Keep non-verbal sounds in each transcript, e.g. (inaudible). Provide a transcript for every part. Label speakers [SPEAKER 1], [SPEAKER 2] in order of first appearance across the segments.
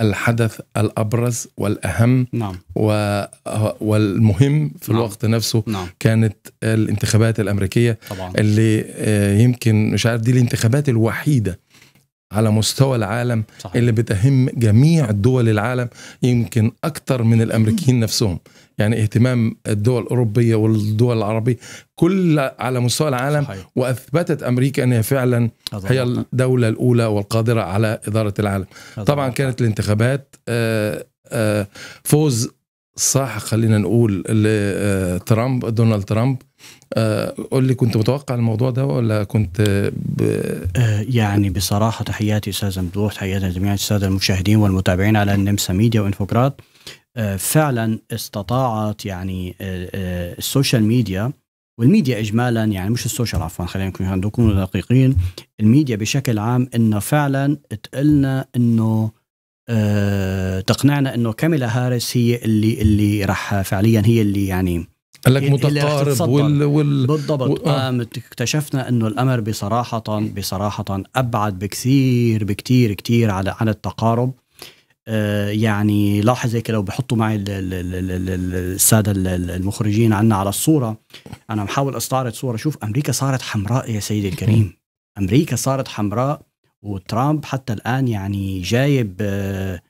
[SPEAKER 1] الحدث الابرز والاهم نعم. والمهم في نعم. الوقت نفسه نعم. كانت الانتخابات الامريكيه طبعا. اللي آه، يمكن مش عارف دي الانتخابات الوحيده على مستوى العالم صحيح. اللي بتهم جميع دول العالم يمكن اكتر من الامريكيين نفسهم يعني اهتمام الدول الأوروبية والدول العربية كل على مستوى العالم صحيح. وأثبتت أمريكا أنها فعلا أضبط. هي الدولة الأولى والقادرة على إدارة العالم أضبط. طبعا كانت الانتخابات آه، آه، فوز صح خلينا نقول لترامب آه، دونالد ترامب قول لي كنت متوقع الموضوع ده ولا كنت
[SPEAKER 2] ب... يعني بصراحه تحياتي استاذ مدوح تحياتي لجميع الساده المشاهدين والمتابعين على النمسا ميديا وانفوجراد آه، فعلا استطاعت يعني آه، آه، السوشيال ميديا والميديا اجمالا يعني مش السوشيال عفوا خلينا نكون دقيقين الميديا بشكل عام انه فعلا تقلنا انه تقنعنا انه كاميلا هاريس هي اللي اللي راح فعليا هي اللي يعني قال لك متقارب وال,
[SPEAKER 1] وال بالضبط و... آه.
[SPEAKER 2] اكتشفنا انه الامر بصراحه بصراحه ابعد بكثير بكثير كثير على عن التقارب آه، يعني لاحظ هيك لو بحطوا معي الساده المخرجين عنا على الصوره انا بحاول استعرض صوره شوف امريكا صارت حمراء يا سيدي الكريم (laughs) امريكا صارت حمراء وترامب حتى الان يعني جايب آه،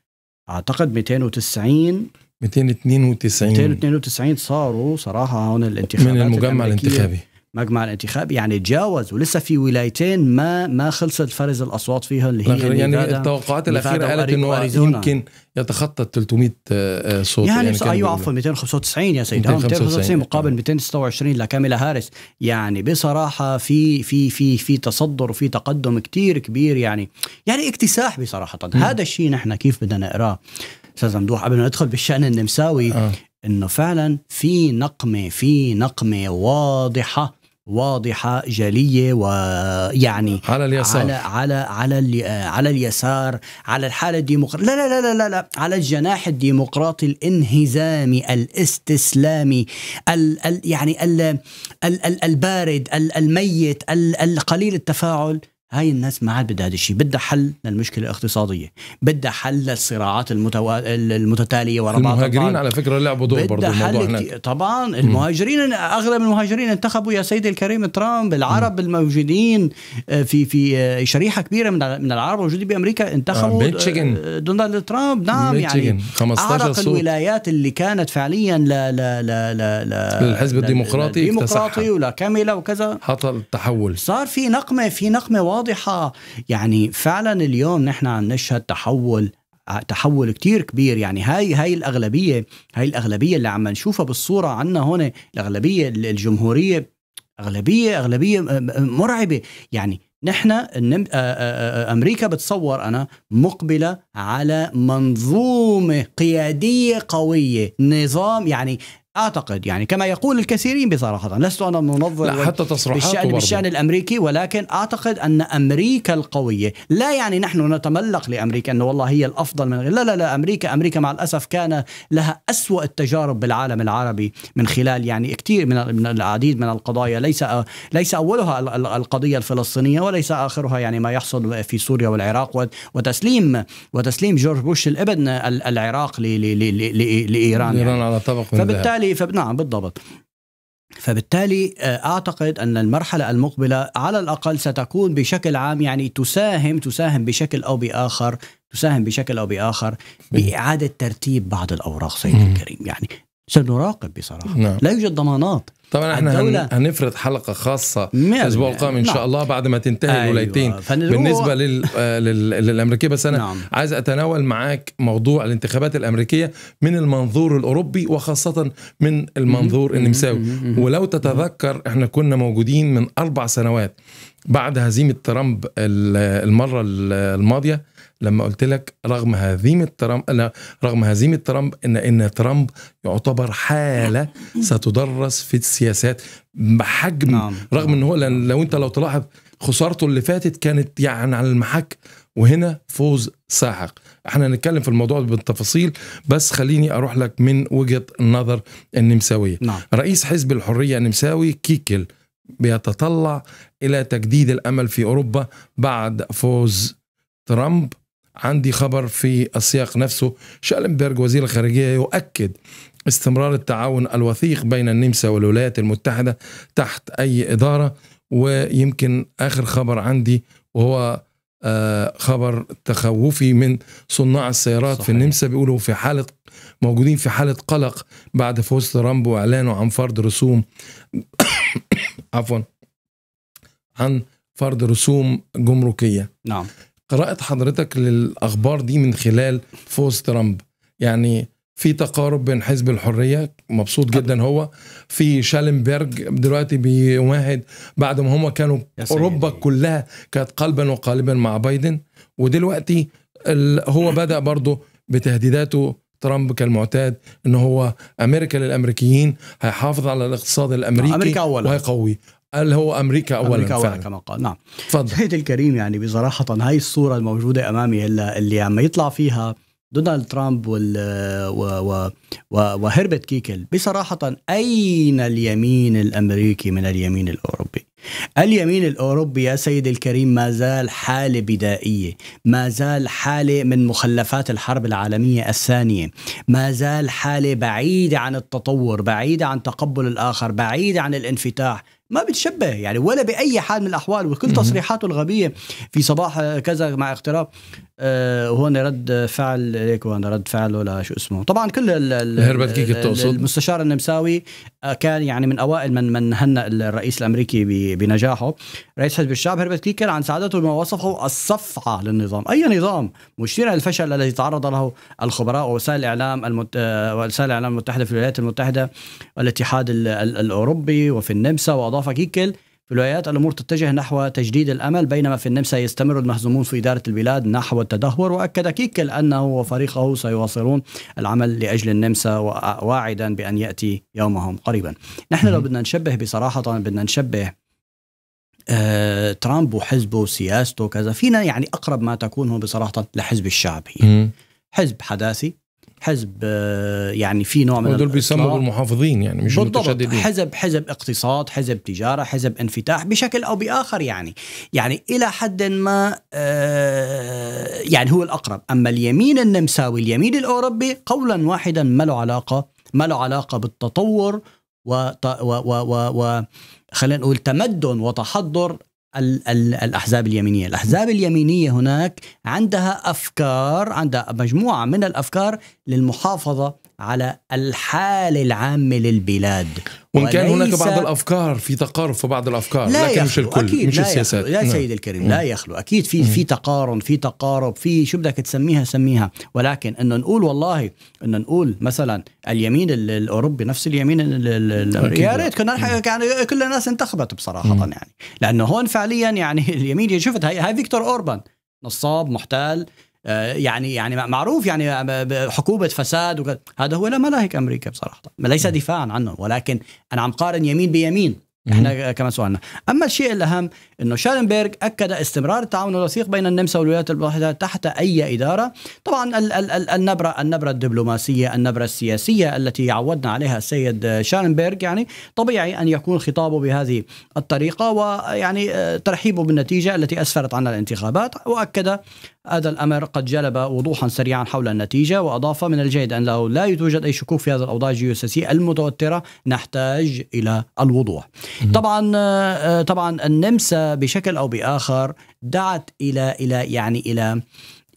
[SPEAKER 2] اعتقد 290 292 292 صاروا صراحه هون الانتخابات من المجمع الانتخابي مجمع الانتخاب يعني تجاوز ولسه في ولايتين ما ما خلصت فرز الاصوات فيها اللي هي يعني التوقعات الاخيره قالت انه يمكن
[SPEAKER 1] يتخطى 300 آه، آه، صوت يعني, يعني ايوه عفوا
[SPEAKER 2] 295 يا سيدي 295 آه. مقابل 226 لكاميلا هاريس يعني بصراحه في في في في تصدر وفي تقدم كتير كبير يعني يعني اكتساح بصراحه م. هذا الشيء نحن كيف بدنا نقراه استاذ ممدوح قبل ما ندخل بالشان النمساوي آه. انه فعلا في نقمه في نقمه واضحه واضحة جلية ويعني على اليسار على على على, على اليسار على الحالة الديمقراطية لا, لا لا لا لا على الجناح الديمقراطي الانهزامي الاستسلامي ال ال يعني ال ال ال البارد ال الميت ال القليل التفاعل هاي الناس ما عاد بدها هذا الشيء بدها حل للمشكله الاقتصاديه بدها حل للصراعات المتو... المتتاليه ورا بعض المهاجرين على فكره لعبوا دور برضه الموضوع هناك طبعا المهاجرين اغلب المهاجرين انتخبوا يا سيدي الكريم ترامب العرب مم. الموجودين آه، في في آه، شريحه كبيره من من العرب الموجودين بامريكا انتخبوا آه, آه، دونالد ترامب نعم يعني 15 اعرق صوت. الولايات اللي كانت فعليا لا لا لا لا, للحزب الحزب الديمقراطي الديمقراطي ولكاميلا وكذا حصل تحول صار في نقمه في نقمه واضحه واضحه يعني فعلا اليوم نحن عم نشهد تحول تحول كتير كبير يعني هاي هاي الأغلبية هاي الأغلبية اللي عم نشوفها بالصورة عنا هون الأغلبية الجمهورية أغلبية أغلبية مرعبة يعني نحن امريكا بتصور انا مقبله على منظومه قياديه قويه نظام يعني اعتقد يعني كما يقول الكثيرين بصراحه لست انا منظر لا حتى تصريحات بالشان, بالشان الامريكي ولكن اعتقد ان امريكا القويه لا يعني نحن نتملق لامريكا انه والله هي الافضل من غير لا لا لا امريكا امريكا مع الاسف كان لها اسوا التجارب بالعالم العربي من خلال يعني كثير من العديد من القضايا ليس ليس اولها القضيه الفلسطينيه وليس اخرها يعني ما يحصل في سوريا والعراق وتسليم وتسليم جورج بوش الابن العراق لايران يعني. على طبق فبالتالي فبالتالي فب... نعم بالضبط فبالتالي آه، اعتقد ان المرحله المقبله على الاقل ستكون بشكل عام يعني تساهم تساهم بشكل او باخر تساهم بشكل او باخر باعاده ترتيب بعض الاوراق سيدي الكريم يعني سنراقب بصراحه نعم. لا يوجد ضمانات
[SPEAKER 1] طبعا احنا الدولة. هنفرد حلقه خاصه الاسبوع القادم ان شاء نعم. الله بعد ما تنتهي أيوة. الولايتين بالنسبه لل... آه، لل... للامريكيه بس انا نعم. عايز اتناول معاك موضوع الانتخابات الامريكيه من المنظور الاوروبي وخاصه من المنظور النمساوي ولو تتذكر احنا كنا موجودين من اربع سنوات بعد هزيمه ترامب المره الماضيه لما قلت لك رغم هزيمه ترامب انا رغم هزيمه ترامب ان ان ترامب يعتبر حاله ستدرس في السياسات بحجم نعم. رغم ان هو لو انت لو تلاحظ خسارته اللي فاتت كانت يعني على المحك وهنا فوز ساحق احنا هنتكلم في الموضوع بالتفاصيل بس خليني اروح لك من وجهه النظر النمساويه نعم. رئيس حزب الحريه النمساوي كيكل بيتطلع الى تجديد الامل في اوروبا بعد فوز ترامب عندي خبر في السياق نفسه شالنبرغ وزير الخارجية يؤكد استمرار التعاون الوثيق بين النمسا والولايات المتحدة تحت أي إدارة ويمكن آخر خبر عندي وهو آه، خبر تخوفي من صناع السيارات صحيح. في النمسا بيقولوا في حالة موجودين في حالة قلق بعد فوز ترامب وإعلانه عن فرض رسوم (coughs) عفوا عن فرض رسوم جمركية نعم قراءة حضرتك للأخبار دي من خلال فوز ترامب يعني في تقارب بين حزب الحريه مبسوط جدا هو في شالنبرج دلوقتي بيمهد بعد ما هم كانوا اوروبا كلها كانت قلبا وقالبا مع بايدن ودلوقتي هو بدا برضه بتهديداته ترامب كالمعتاد ان هو امريكا للامريكيين هيحافظ على الاقتصاد الامريكي امريكا اولا وهيقوي قال هو امريكا اولا امريكا اولا كما قال
[SPEAKER 2] نعم تفضل سيدي الكريم يعني بصراحه هاي الصوره الموجوده امامي هلا اللي عم يطلع فيها دونالد ترامب وال و... و... و... وهربت كيكل بصراحة أين اليمين الأمريكي من اليمين الأوروبي؟ اليمين الأوروبي يا سيد الكريم ما زال حالة بدائية ما زال حالة من مخلفات الحرب العالمية الثانية ما زال حالة بعيدة عن التطور بعيدة عن تقبل الآخر بعيدة عن الانفتاح ما بتشبه يعني ولا باي حال من الاحوال وكل تصريحاته الغبيه في صباح كذا مع اغتراب وهون آه، رد فعل هيك هون رد فعله لشو اسمه طبعا كل الهربتكيك تقصد المستشار النمساوي آه، كان يعني من اوائل من من هنأ الرئيس الامريكي بنجاحه رئيس حزب الشعب هربت كيك كان عن سعادته بما وصفه الصفعه للنظام اي نظام مشير للفشل الذي تعرض له الخبراء ووسائل الاعلام المت... آه، وسائل الاعلام المتحده في الولايات المتحده والاتحاد الاوروبي وفي النمسا واضاف كيكل في الولايات الأمور تتجه نحو تجديد الأمل بينما في النمسا يستمر المهزومون في إدارة البلاد نحو التدهور وأكد كيكل أنه وفريقه سيواصلون العمل لأجل النمسا واعدا بأن يأتي يومهم قريبا نحن لو بدنا نشبه بصراحة بدنا نشبه آه، ترامب وحزبه وسياسته وكذا فينا يعني اقرب ما تكون هو بصراحه لحزب الشعبي حزب حداثي حزب آه، يعني في نوع من هذول بيسموا
[SPEAKER 1] بالمحافظين يعني مش بالضبط
[SPEAKER 2] حزب حزب اقتصاد حزب تجاره حزب انفتاح بشكل او باخر يعني يعني الى حد ما آه، يعني هو الاقرب اما اليمين النمساوي اليمين الاوروبي قولا واحدا ما له علاقه ما له علاقه بالتطور و, و, و, و, و خلينا نقول تمدن وتحضر الاحزاب اليمينيه، الاحزاب اليمينيه هناك عندها افكار، عندها مجموعه من الافكار للمحافظه على الحال العام للبلاد
[SPEAKER 1] وان كان هناك بعض الافكار في تقارب في بعض الافكار لا لكن مش الكل أكيد مش لا السياسات يا نعم. سيد الكريم مم. نعم. لا يخلو
[SPEAKER 2] اكيد في في تقارن في تقارب في شو بدك تسميها سميها ولكن انه نقول والله انه نقول مثلا اليمين الاوروبي نفس اليمين يا ريت كنا يعني كل الناس انتخبت بصراحه مم. يعني لانه هون فعليا يعني (laughs) اليمين شفت هاي, هاي فيكتور اوربان نصاب محتال آه، يعني يعني معروف يعني آه، حكومه فساد وكذا هذا هو لا ملاهك امريكا بصراحه ليس نعم. دفاعا عنه ولكن انا عم قارن يمين بيمين احنا كما سؤالنا اما الشيء الاهم انه شارنبرغ اكد استمرار التعاون الوثيق بين النمسا والولايات المتحده تحت اي اداره طبعا ال- ال- ال- النبره النبره الدبلوماسيه النبره السياسيه التي عودنا عليها السيد شارنبرغ يعني طبيعي ان يكون خطابه بهذه الطريقه ويعني آه، ترحيبه بالنتيجه التي اسفرت عنها الانتخابات واكد هذا الأمر قد جلب وضوحا سريعا حول النتيجة وأضاف من الجيد أنه لا يوجد أي شكوك في هذه الأوضاع الجيوسياسية المتوترة نحتاج إلى الوضوح طبعا آه، طبعا النمسا بشكل أو بآخر دعت إلى إلى يعني إلى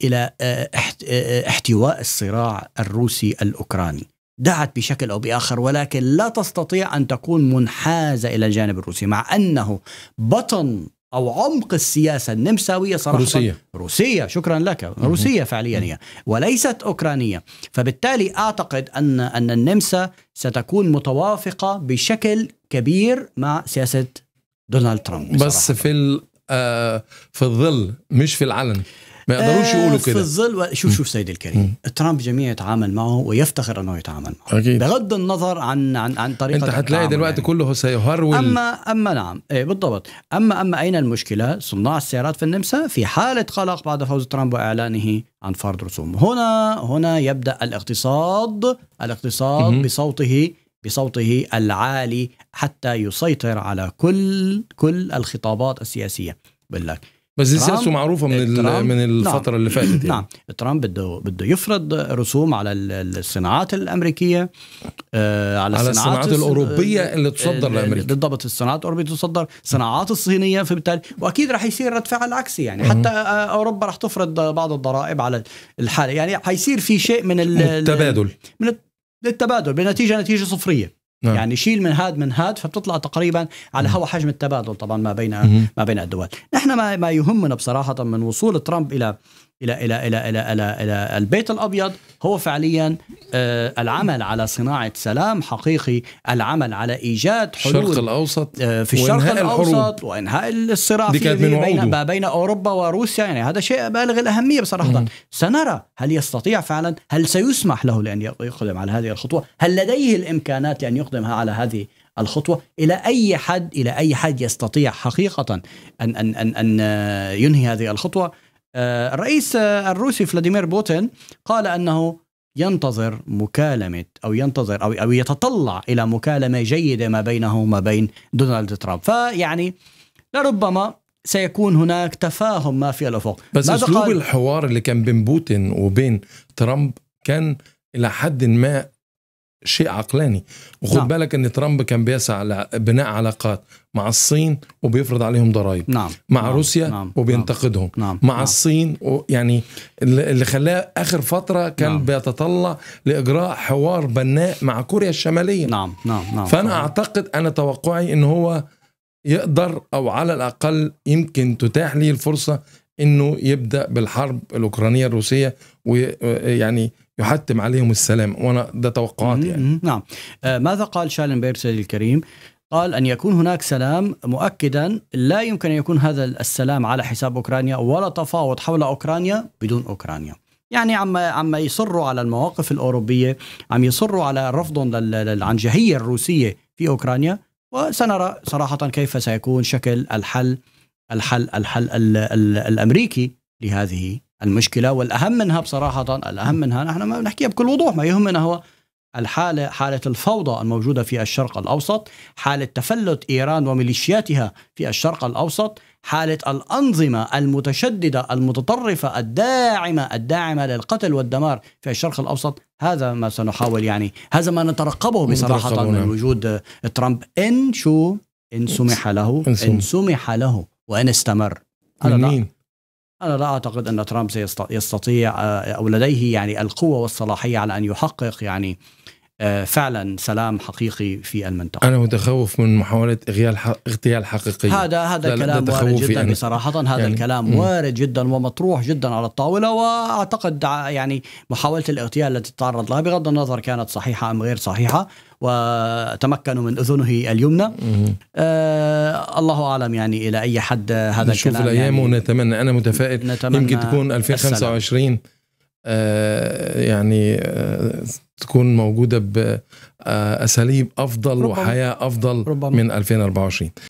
[SPEAKER 2] إلى آه، آه، احتواء الصراع الروسي الأوكراني دعت بشكل او باخر ولكن لا تستطيع ان تكون منحازه الى الجانب الروسي مع انه بطن او عمق السياسه النمساويه صراحه روسيه روسيه شكرا لك روسيه فعليا وليست اوكرانيه فبالتالي اعتقد ان ان النمسا ستكون متوافقه بشكل كبير مع سياسه دونالد ترامب
[SPEAKER 1] بس صراحة. في آه في الظل مش في العلن ما يقدروش يقولوا آه، كده في الظل شوف شوف سيدي الكريم
[SPEAKER 2] ترامب جميع يتعامل معه ويفتخر انه يتعامل معه أكيد. بغض النظر عن عن عن طريقه انت هتلاقي دلوقتي يعني. كله سيهرول اما اما نعم إيه بالضبط اما اما اين المشكله صناع السيارات في النمسا في حاله قلق بعد فوز ترامب واعلانه عن فرض رسوم هنا هنا يبدا الاقتصاد الاقتصاد مم. بصوته بصوته العالي حتى يسيطر على كل كل الخطابات السياسيه بقول لك بس دي سياسه معروفه من من نعم. الفتره نعم. اللي فاتت يعني. نعم ترامب بده بده يفرض رسوم على الصناعات الامريكيه آه على, على الصناعات, الصناعات الاوروبيه آه، اللي تصدر لامريكا بالضبط الصناعات الاوروبيه تصدر صناعات الصينيه فبالتالي واكيد رح يصير رد فعل عكسي يعني حتى آه، اوروبا رح تفرض بعض الضرائب على الحاله يعني حيصير في شيء من التبادل من التبادل بنتيجه نتيجه صفريه نعم. يعني شيل من هاد من هاد فبتطلع تقريبا على هوا حجم التبادل طبعا ما بين ما بين الدول نحن ما, ما يهمنا بصراحه من وصول ترامب الى الى الى الى الى الى, إلى البيت الابيض هو فعليا آه، العمل على صناعه سلام حقيقي، العمل على ايجاد حلول الشرق الاوسط آه، في الشرق الاوسط الحروب. وانهاء الصراع في بين ما بين اوروبا وروسيا يعني هذا شيء بالغ الاهميه بصراحه مم. سنرى هل يستطيع فعلا هل سيسمح له لان يقدم على هذه الخطوه؟ هل لديه الامكانات لان يقدمها على هذه الخطوة إلى أي حد إلى أي حد يستطيع حقيقة أن أن أن, أن ينهي هذه الخطوة آه، الرئيس آه، الروسي فلاديمير بوتين قال انه ينتظر مكالمة أو ينتظر أو أو يتطلع إلى مكالمة جيدة ما بينه وما بين دونالد ترامب فيعني لربما سيكون هناك
[SPEAKER 1] تفاهم ما في الأفق بس أسلوب الحوار اللي كان بين بوتين وبين ترامب كان إلى حد ما شيء عقلاني وخد نعم. بالك ان ترامب كان بيسعى على بناء علاقات مع الصين وبيفرض عليهم ضرائب نعم. مع نعم. روسيا نعم. نعم. وبينتقدهم نعم. مع نعم. الصين و... يعني اللي خلاه اخر فتره كان نعم. بيتطلع لاجراء حوار بناء مع كوريا الشماليه نعم نعم, نعم. فانا نعم. اعتقد انا توقعي ان هو يقدر او على الاقل يمكن تتاح لي الفرصه انه يبدا بالحرب الاوكرانيه الروسيه ويعني يحتم عليهم السلام وانا ده توقعاتي يعني نعم آه، ماذا قال شالن بيرسلي
[SPEAKER 2] الكريم قال أن يكون هناك سلام مؤكدا لا يمكن أن يكون هذا السلام على حساب أوكرانيا ولا تفاوض حول أوكرانيا بدون أوكرانيا يعني عم عم يصروا على المواقف الأوروبية عم يصروا على رفضهم للعنجهية الروسية في أوكرانيا وسنرى صراحة كيف سيكون شكل الحل الحل الحل الـ الـ الامريكي لهذه المشكله والاهم منها بصراحه الاهم منها نحن ما بنحكيها بكل وضوح ما يهمنا هو الحاله حاله الفوضى الموجوده في الشرق الاوسط، حاله تفلت ايران وميليشياتها في الشرق الاوسط، حاله الانظمه المتشدده المتطرفه الداعمه الداعمه للقتل والدمار في الشرق الاوسط، هذا ما سنحاول يعني هذا ما نترقبه بصراحه نعم. من وجود ترامب ان شو ان سمح له ان سمح له وان استمر انا من لا مين؟ انا لا اعتقد ان ترامب سيستطيع آه، او لديه يعني القوه والصلاحيه على ان يحقق يعني آه، فعلا سلام حقيقي في المنطقه.
[SPEAKER 1] انا متخوف من محاوله اغيال حق... اغتيال حقيقي. هذا هذا الكلام وارد جدا يعني بصراحه
[SPEAKER 2] هذا يعني الكلام وارد جدا ومطروح جدا على الطاوله واعتقد يعني محاوله الاغتيال التي تعرض لها بغض النظر كانت صحيحه ام غير صحيحه وتمكنوا من أذنه اليمنى آه الله أعلم يعني إلى أي حد هذا نشوف الكلام الأيام يعني
[SPEAKER 1] ونتمنى أنا متفائل نتمنى يمكن تكون 2025 آه يعني آه تكون موجودة بأساليب أفضل ربما وحياة أفضل ربما من 2024